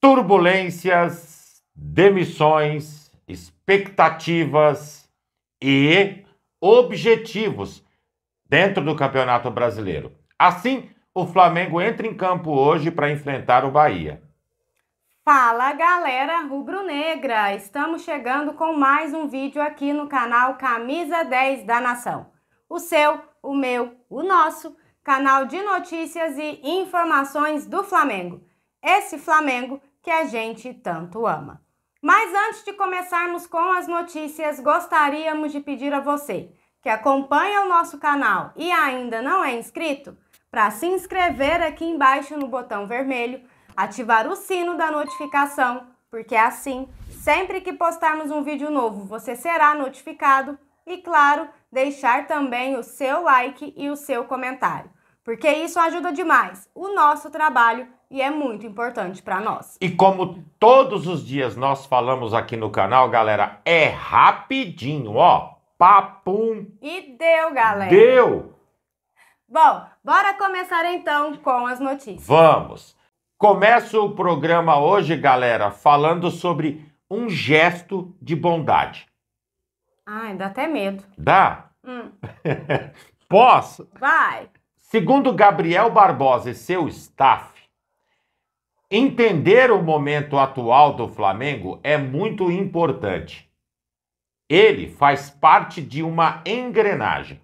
turbulências, demissões, expectativas e objetivos dentro do Campeonato Brasileiro. Assim, o Flamengo entra em campo hoje para enfrentar o Bahia. Fala galera rubro-negra! Estamos chegando com mais um vídeo aqui no canal Camisa 10 da Nação. O seu, o meu, o nosso canal de notícias e informações do Flamengo. Esse Flamengo que a gente tanto ama. Mas antes de começarmos com as notícias, gostaríamos de pedir a você que acompanha o nosso canal e ainda não é inscrito, para se inscrever aqui embaixo no botão vermelho, ativar o sino da notificação, porque é assim, sempre que postarmos um vídeo novo, você será notificado e, claro, deixar também o seu like e o seu comentário, porque isso ajuda demais o nosso trabalho e é muito importante para nós. E como todos os dias nós falamos aqui no canal, galera, é rapidinho, ó. Papum. E deu, galera. Deu. Bom, bora começar então com as notícias. Vamos. Começo o programa hoje, galera, falando sobre um gesto de bondade. Ai, dá até medo. Dá? Hum. Posso? Vai. Segundo Gabriel Barbosa e seu staff, entender o momento atual do Flamengo é muito importante. Ele faz parte de uma engrenagem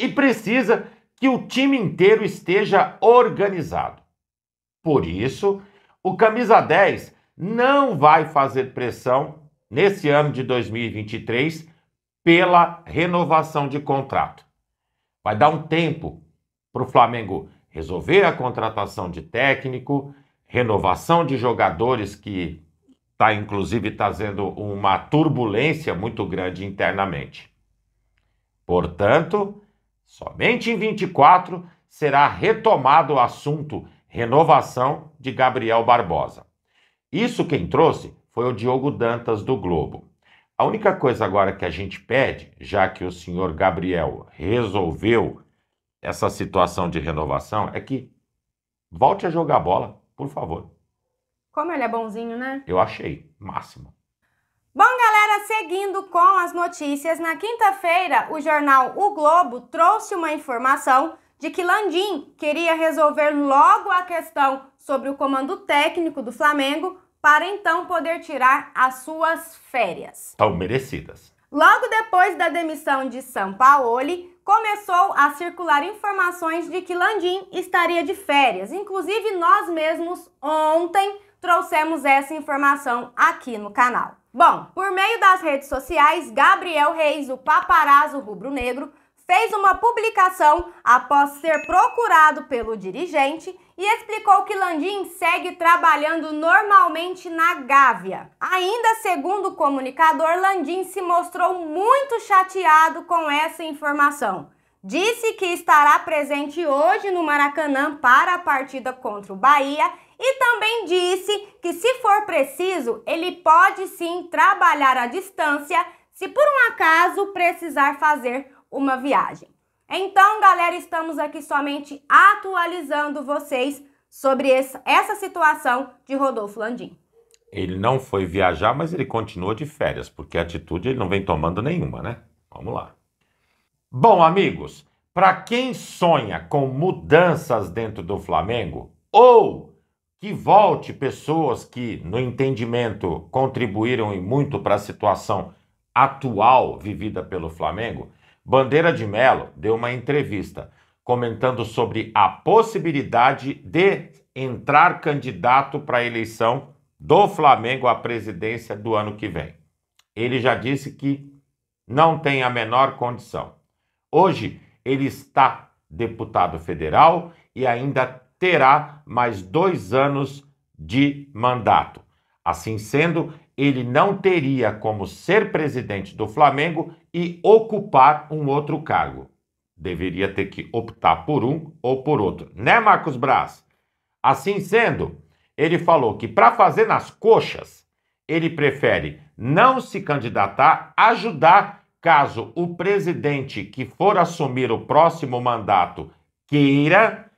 e precisa que o time inteiro esteja organizado. Por isso, o camisa 10 não vai fazer pressão nesse ano de 2023 pela renovação de contrato. Vai dar um tempo para o Flamengo resolver a contratação de técnico renovação de jogadores que está inclusive trazendo tá uma turbulência muito grande internamente. Portanto, somente em 24 será retomado o assunto renovação de Gabriel Barbosa. Isso quem trouxe foi o Diogo Dantas do Globo. A única coisa agora que a gente pede, já que o senhor Gabriel resolveu essa situação de renovação, é que volte a jogar bola. Por favor. Como ele é bonzinho, né? Eu achei. Máximo. Bom, galera, seguindo com as notícias, na quinta-feira o jornal O Globo trouxe uma informação de que Landim queria resolver logo a questão sobre o comando técnico do Flamengo para então poder tirar as suas férias. Tão merecidas. Logo depois da demissão de Sampaoli, começou a circular informações de que Landim estaria de férias. Inclusive, nós mesmos ontem trouxemos essa informação aqui no canal. Bom, por meio das redes sociais, Gabriel Reis, o paparazzo rubro-negro, fez uma publicação após ser procurado pelo dirigente e explicou que Landim segue trabalhando normalmente na Gávea. Ainda segundo o comunicador, Landim se mostrou muito chateado com essa informação. Disse que estará presente hoje no Maracanã para a partida contra o Bahia e também disse que, se for preciso, ele pode sim trabalhar à distância se por um acaso precisar fazer uma viagem. Então, galera, estamos aqui somente atualizando vocês sobre essa situação de Rodolfo Landim. Ele não foi viajar, mas ele continua de férias, porque a atitude ele não vem tomando nenhuma, né? Vamos lá. Bom, amigos, para quem sonha com mudanças dentro do Flamengo ou que volte pessoas que, no entendimento, contribuíram e muito para a situação atual vivida pelo Flamengo, Bandeira de Mello deu uma entrevista comentando sobre a possibilidade de entrar candidato para a eleição do Flamengo à presidência do ano que vem. Ele já disse que não tem a menor condição. Hoje, ele está deputado federal e ainda terá mais dois anos de mandato. Assim sendo, ele não teria como ser presidente do Flamengo e ocupar um outro cargo. Deveria ter que optar por um ou por outro, né, Marcos Braz? Assim sendo, ele falou que para fazer nas coxas, ele prefere não se candidatar, ajudar caso o presidente que for assumir o próximo mandato queira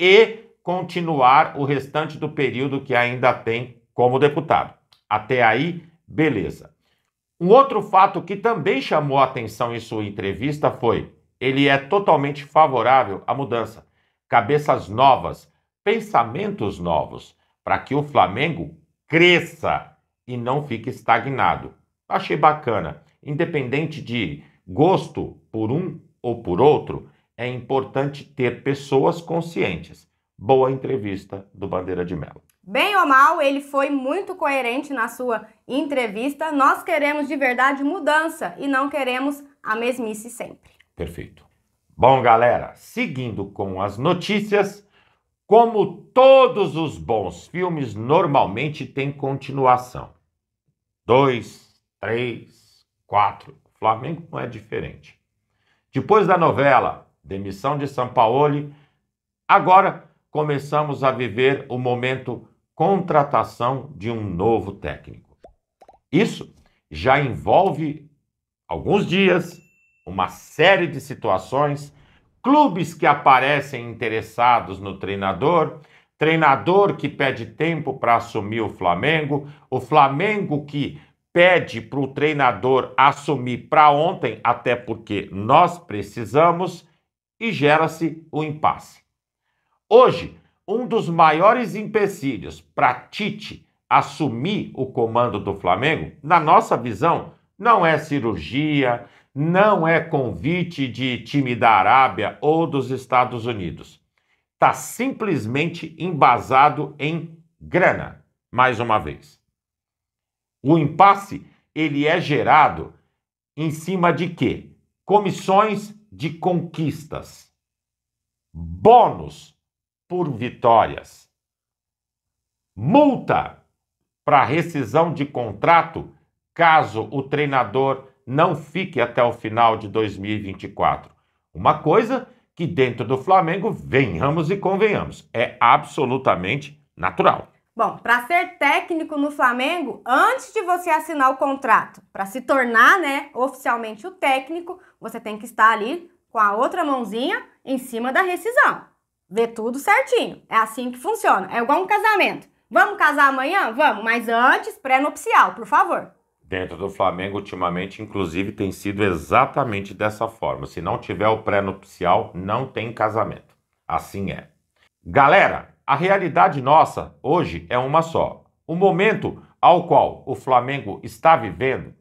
e continuar o restante do período que ainda tem como deputado. Até aí, beleza. Um outro fato que também chamou atenção em sua entrevista foi: ele é totalmente favorável à mudança, cabeças novas, pensamentos novos, para que o Flamengo cresça e não fique estagnado. Achei bacana. Independente de gosto por um ou por outro, é importante ter pessoas conscientes. Boa entrevista do Bandeira de Mello. Bem ou mal, ele foi muito coerente na sua entrevista. Nós queremos de verdade mudança e não queremos a mesmice sempre. Perfeito. Bom, galera, seguindo com as notícias, como todos os bons filmes normalmente têm continuação. Dois, três, quatro. Flamengo não é diferente. Depois da novela Demissão de São Paulo, agora começamos a viver o momento contratação de um novo técnico. Isso já envolve alguns dias, uma série de situações, clubes que aparecem interessados no treinador, treinador que pede tempo para assumir o Flamengo, o Flamengo que pede para o treinador assumir para ontem, até porque nós precisamos, e gera-se o um impasse. Hoje, um dos maiores empecilhos para Tite assumir o comando do Flamengo, na nossa visão, não é cirurgia, não é convite de time da Arábia ou dos Estados Unidos. Está simplesmente embasado em grana, mais uma vez. O impasse ele é gerado em cima de quê? Comissões de conquistas, bônus por vitórias. Multa para rescisão de contrato caso o treinador não fique até o final de 2024. Uma coisa que dentro do Flamengo, venhamos e convenhamos, é absolutamente natural. Bom, para ser técnico no Flamengo, antes de você assinar o contrato, para se tornar, né, oficialmente o técnico, você tem que estar ali com a outra mãozinha em cima da rescisão. Vê tudo certinho. É assim que funciona. É igual um casamento. Vamos casar amanhã? Vamos, mas antes, pré-nupcial, por favor. Dentro do Flamengo, ultimamente, inclusive, tem sido exatamente dessa forma. Se não tiver o pré-nupcial, não tem casamento. Assim é. Galera, a realidade nossa hoje é uma só. O momento ao qual o Flamengo está vivendo,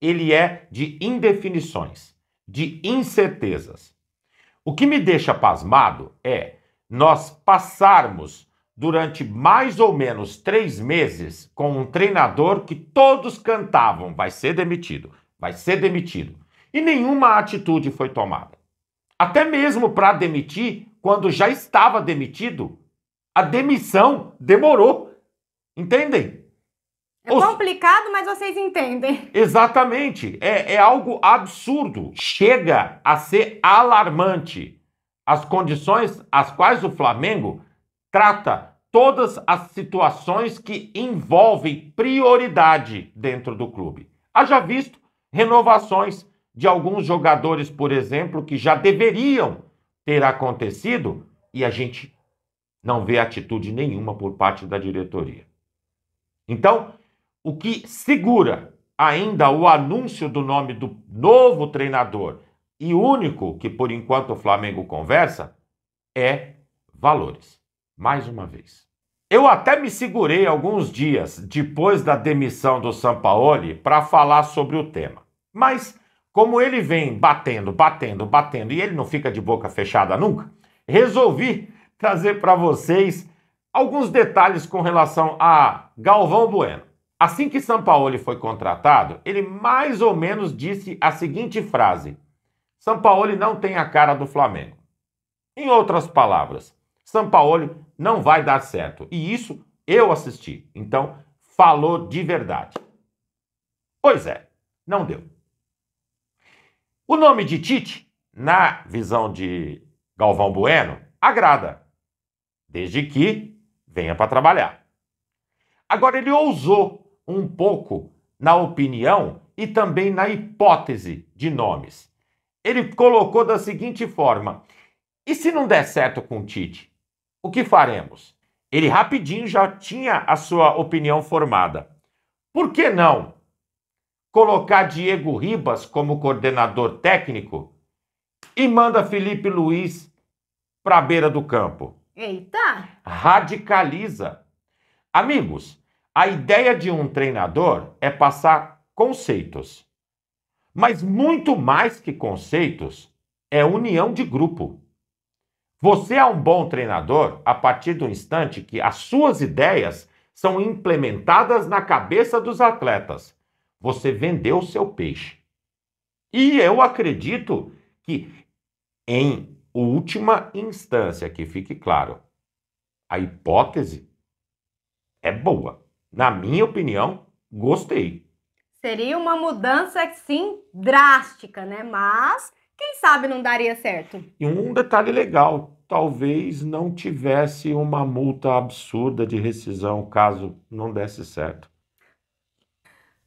ele é de indefinições, de incertezas. O que me deixa pasmado é nós passarmos durante mais ou menos três meses com um treinador que todos cantavam: vai ser demitido, vai ser demitido. E nenhuma atitude foi tomada. Até mesmo para demitir, quando já estava demitido, a demissão demorou. Entendem? É Os... complicado, mas vocês entendem. Exatamente. É, é algo absurdo. Chega a ser alarmante as condições às quais o Flamengo trata todas as situações que envolvem prioridade dentro do clube. Haja visto renovações de alguns jogadores, por exemplo, que já deveriam ter acontecido e a gente não vê atitude nenhuma por parte da diretoria. Então, o que segura ainda o anúncio do nome do novo treinador e único que por enquanto o Flamengo conversa é valores. Mais uma vez. Eu até me segurei alguns dias depois da demissão do Sampaoli para falar sobre o tema. Mas como ele vem batendo, batendo, batendo e ele não fica de boca fechada nunca, resolvi trazer para vocês alguns detalhes com relação a Galvão Bueno. Assim que Sampaoli foi contratado, ele mais ou menos disse a seguinte frase: Sampaoli não tem a cara do Flamengo. Em outras palavras, Sampaoli não vai dar certo. E isso eu assisti. Então, falou de verdade. Pois é, não deu. O nome de Tite, na visão de Galvão Bueno, agrada, desde que venha para trabalhar. Agora, ele ousou um pouco na opinião e também na hipótese de nomes ele colocou da seguinte forma: e se não der certo com o Tite, o que faremos? Ele rapidinho já tinha a sua opinião formada. Por que não colocar Diego Ribas como coordenador técnico e manda Felipe Luiz para a beira do campo? Eita! Radicaliza. Amigos, a ideia de um treinador é passar conceitos. Mas muito mais que conceitos, é união de grupo. Você é um bom treinador a partir do instante que as suas ideias são implementadas na cabeça dos atletas. Você vendeu o seu peixe. E eu acredito que, em última instância, que fique claro, a hipótese é boa. Na minha opinião, gostei. Seria uma mudança, sim, drástica, né? Mas, quem sabe não daria certo. E um detalhe legal, talvez não tivesse uma multa absurda de rescisão caso não desse certo.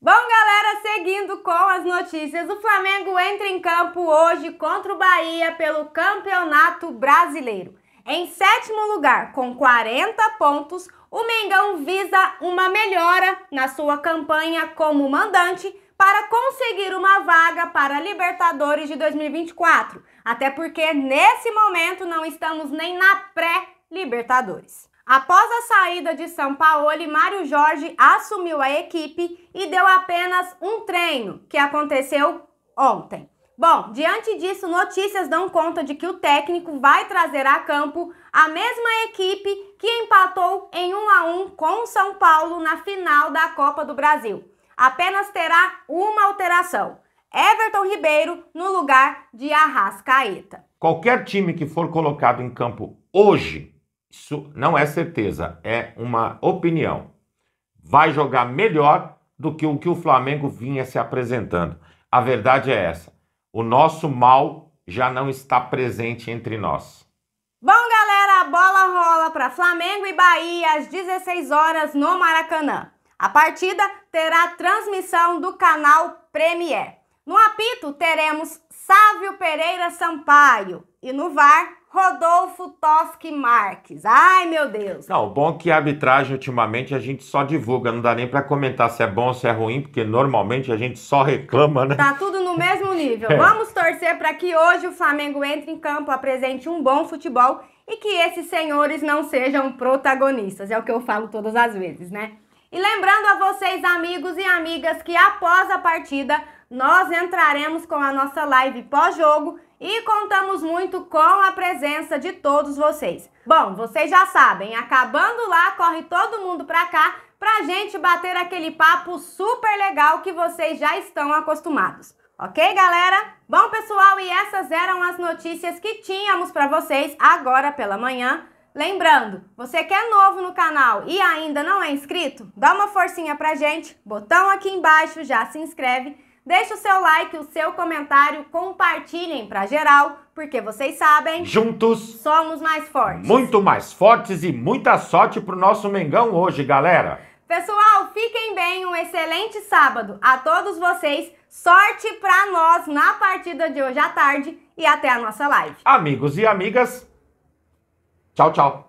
Bom, galera, seguindo com as notícias, o Flamengo entra em campo hoje contra o Bahia pelo Campeonato Brasileiro. Em sétimo lugar, com 40 pontos, o Mengão visa uma melhora na sua campanha como mandante para conseguir uma vaga para a Libertadores de 2024, até porque nesse momento não estamos nem na pré-Libertadores. Após a saída de São Paulo, Mário Jorge assumiu a equipe e deu apenas um treino, que aconteceu ontem. Bom, diante disso, notícias dão conta de que o técnico vai trazer a campo a mesma equipe que empatou em 1 a 1 com o São Paulo na final da Copa do Brasil. Apenas terá uma alteração: Everton Ribeiro no lugar de Arrascaeta. Qualquer time que for colocado em campo hoje, isso não é certeza, é uma opinião. Vai jogar melhor do que o que o Flamengo vinha se apresentando. A verdade é essa o nosso mal já não está presente entre nós. Bom, galera, a bola rola para Flamengo e Bahia às 16 horas no Maracanã. A partida terá transmissão do canal Premier. No apito teremos Sávio Pereira Sampaio e no VAR Rodolfo Toschi Marques. Ai, meu Deus. Não, o bom é que a arbitragem ultimamente a gente só divulga, não dá nem para comentar se é bom ou se é ruim, porque normalmente a gente só reclama, né? Tá tudo no mesmo nível. É. Vamos torcer para que hoje o Flamengo entre em campo, apresente um bom futebol e que esses senhores não sejam protagonistas. É o que eu falo todas as vezes, né? E lembrando a vocês, amigos e amigas, que após a partida nós entraremos com a nossa live pós-jogo e contamos muito com a presença de todos vocês. Bom, vocês já sabem, acabando lá, corre todo mundo pra cá pra gente bater aquele papo super legal que vocês já estão acostumados. Ok, galera? Bom, pessoal, e essas eram as notícias que tínhamos para vocês agora pela manhã. Lembrando, você que é novo no canal e ainda não é inscrito, dá uma forcinha pra gente, botão aqui embaixo, já se inscreve Deixe o seu like, o seu comentário, compartilhem para geral, porque vocês sabem. Juntos somos mais fortes. Muito mais fortes e muita sorte pro nosso Mengão hoje, galera. Pessoal, fiquem bem, um excelente sábado a todos vocês. Sorte para nós na partida de hoje à tarde e até a nossa live. Amigos e amigas, tchau, tchau.